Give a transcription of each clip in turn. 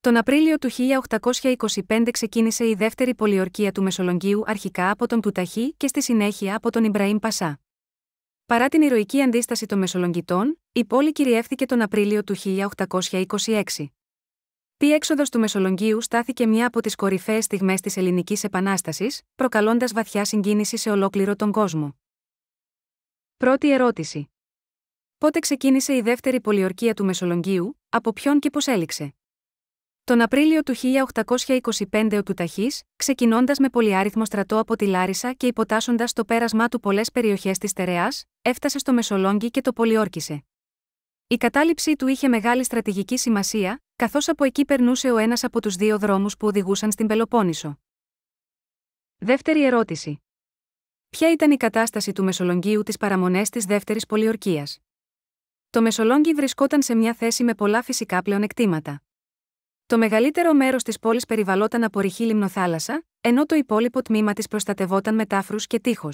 Τον Απρίλιο του 1825 ξεκίνησε η δεύτερη πολιορκία του Μεσολογγίου αρχικά από τον Τουταχή και στη συνέχεια από τον Ιμπραήμ Πασά. Παρά την ηρωική αντίσταση των Μεσολογγιτών, η πόλη κυριεύθηκε τον Απρίλιο του 1826. Τι έξοδος του Μεσολογγίου στάθηκε μια από τις κορυφαίες στιγμές της Ελληνικής Επανάστασης, προκαλώντας βαθιά συγκίνηση σε ολόκληρο τον κόσμο. Πρώτη ερώτηση. Πότε ξεκίνησε η δεύτερη πολιορκία του Μεσολογγίου, από ποιον και πώς έληξε. Τον Απρίλιο του 1825 ο Τουταχής, ξεκινώντας με πολυάριθμο στρατό από τη Λάρισα και υποτάσσοντας το πέρασμά του πολλές περιοχές της Τερεάς, έφτασε στο Μεσολόγγι και το πολιόρκησε. Η κατάληψή του είχε μεγάλη στρατηγική σημασία, καθώς από εκεί περνούσε ο ένας από τους δύο δρόμους που οδηγούσαν στην Πελοπόννησο. Δεύτερη ερώτηση. Ποια ήταν η κατάσταση του Μεσολογγίου της παραμονές της δεύτερης πολιορκίας. Το Μεσολόγγι βρισκόταν σε μια θέση με πολλά φυσικά πλεονεκτήματα. Το μεγαλύτερο μέρος της πόλης περιβαλλόταν από ρηχή λιμνοθάλασσα, ενώ το υπόλοιπο τμήμα της προστατευόταν με τάφρους και τείχος.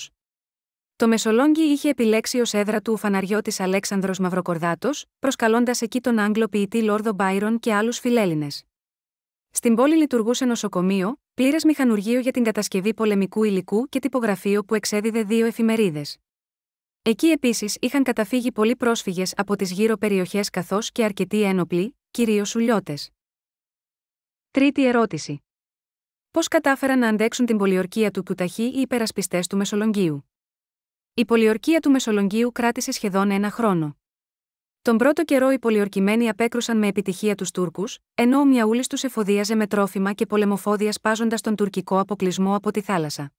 Το Μεσολόγγι είχε επιλέξει ως έδρα του φαναριό τη Αλέξανδρος Μαυροκορδάτος, προσκαλώντας εκεί τον Άγγλο ποιητή Λόρδο Μπάιρον και άλλους φιλέλληνες. Στην πόλη λειτουργούσε νοσοκομείο, πλήρες μηχανουργείο για την κατασκευή πολεμικού υλικού και τυπογραφείο που εξέδιδε δύο εφημερίδες. Εκεί επίσης είχαν καταφύγει πολλοί πρόσφυγες από τις γύρω περιοχές καθώς και αρκετοί ένοπλοι, κυρίως ουλιώτες. Τρίτη ερώτηση. Πώς κατάφεραν να αντέξουν την πολιορκία του Κουταχή οι υπερασπιστές του Μεσολογγίου. Η πολιορκία του Μεσολογγίου κράτησε σχεδόν ένα χρόνο. Τον πρώτο καιρό οι πολιορκημένοι απέκρουσαν με επιτυχία τους Τούρκους, ενώ ο Μιαούλης τους εφοδίαζε με τρόφιμα και πολεμοφόδια σπάζοντας τον τουρκικό αποκλεισμό από τη θάλασσα.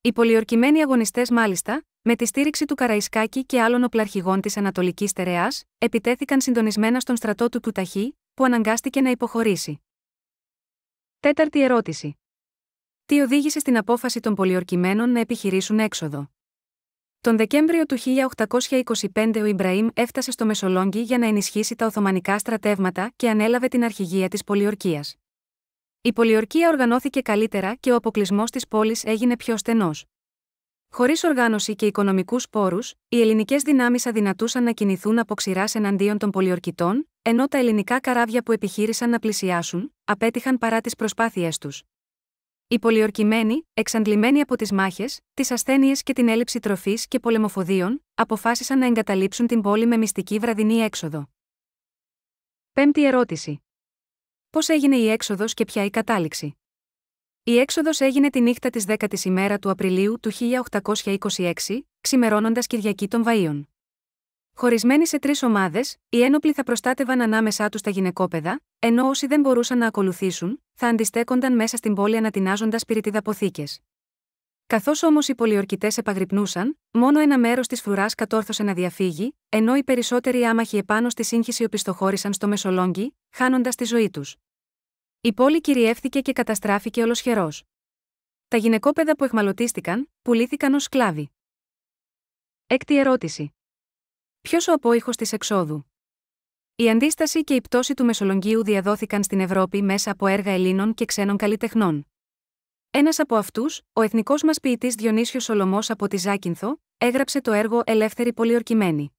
Οι πολιορκημένοι αγωνιστές, μάλιστα, με τη στήριξη του Καραϊσκάκη και άλλων οπλαρχηγών της Ανατολικής Τερεάς, επιτέθηκαν συντονισμένα στον στρατό του Κουταχή, που αναγκάστηκε να υποχωρήσει. Τέταρτη ερώτηση. Τι οδήγησε στην απόφαση των πολιορκημένων να επιχειρήσουν έξοδο. Τον Δεκέμβριο του 1825 ο Ιμπραήμ έφτασε στο Μεσολόγγι για να ενισχύσει τα Οθωμανικά στρατεύματα και ανέλαβε την αρχηγία της πολιορκίας. Η πολιορκία οργανώθηκε καλύτερα και ο αποκλεισμός της πόλης έγινε πιο στενός. Χωρίς οργάνωση και οικονομικούς πόρους, οι ελληνικές δυνάμεις αδυνατούσαν να κινηθούν από ξηρά εναντίον των πολιορκητών ενώ τα ελληνικά καράβια που επιχείρησαν να πλησιάσουν, απέτυχαν παρά τις προσπάθειές τους. Οι πολιορκημένοι, εξαντλημένοι από τις μάχες, τις ασθένειες και την έλλειψη τροφής και πολεμοφοδίων, αποφάσισαν να εγκαταλείψουν την πόλη με μυστική βραδινή έξοδο. Πέμπτη ερώτηση. Πώς έγινε η έξοδος και ποια η κατάληξη. Η έξοδος έγινε τη νύχτα της 10η ημέρα του Απριλίου του 1826, ξημερώνοντας Κυριακή των Βαΐων. Χωρισμένοι σε τρεις ομάδες, οι ένοπλοι θα προστάτευαν ανάμεσά τους τα γυναικόπαιδα, ενώ όσοι δεν μπορούσαν να ακολουθήσουν, θα αντιστέκονταν μέσα στην πόλη ανατινάζοντας πυρητιδαποθήκε. Καθώς όμως οι πολιορκητές επαγρυπνούσαν, μόνο ένα μέρος της φρουράς κατόρθωσε να διαφύγει, ενώ οι περισσότεροι άμαχοι επάνω στη σύγχυση οπισθοχώρησαν στο Μεσολόγγι, χάνοντας τη ζωή τους. Η πόλη κυριεύθηκε και καταστράφηκε ολοσχερός. Τα γυναικόπαιδα που εχμαλωτίστηκαν, πουλήθηκαν ως σκλάβοι. Έκτη ερώτηση. Ποιος ο απόϊχος της εξόδου. Η αντίσταση και η πτώση του Μεσολογγίου διαδόθηκαν στην Ευρώπη μέσα από έργα Ελλήνων και ξένων καλλιτεχνών. Ένας από αυτούς, ο εθνικός μας ποιητής Διονύσιος Σολομός από τη Ζάκυνθο, έγραψε το έργο Ελεύθερη Πολιορκημένη.